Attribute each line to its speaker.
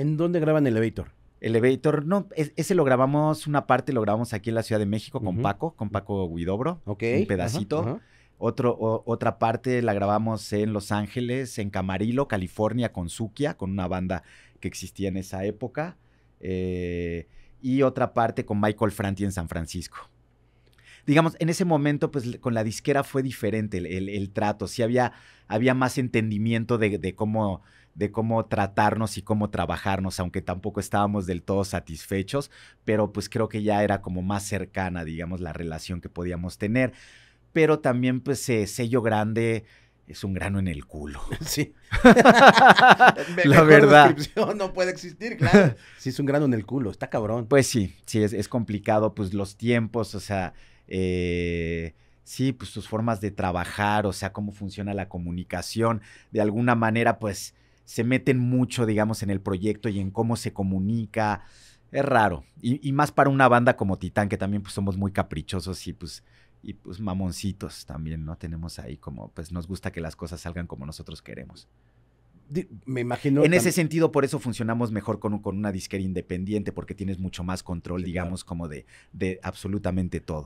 Speaker 1: ¿En dónde graban Elevator? Elevator, no, ese lo grabamos, una parte lo grabamos aquí en la Ciudad de México con Paco, con Paco Guidobro, un pedacito. Otro, otra parte la grabamos en Los Ángeles, en Camarillo, California, con Sukia, con una banda que existía en esa época. Eh, y otra parte con Michael Franti en San Francisco digamos, en ese momento, pues con la disquera fue diferente el, trato, sí había, había más entendimiento de, cómo de cómo tratarnos y cómo trabajarnos, aunque tampoco estábamos del todo satisfechos, pero pues creo que ya era como más cercana, digamos, la relación que podíamos tener. Pero también, pues, sello grande, es un grano en el culo. Sí. la verdad. No puede
Speaker 2: existir,
Speaker 3: claro.
Speaker 1: Sí, es un grano en el culo, está cabrón. Pues sí, sí, es complicado, pues los tiempos, o sea, eh, sí, pues tus formas de trabajar, o sea, cómo funciona la comunicación. De alguna manera, pues se meten mucho, digamos, en el proyecto y en cómo se comunica. Es raro. Y, más para una banda como Titán, que también pues somos muy caprichosos y pues y pues mamoncitos también, ¿no? Tenemos ahí como, pues nos gusta que las cosas salgan como nosotros queremos.
Speaker 2: Me imagino. En ese
Speaker 1: sentido, por eso funcionamos mejor con, una disquera independiente, porque tienes mucho más control, digamos, como de, de absolutamente todo.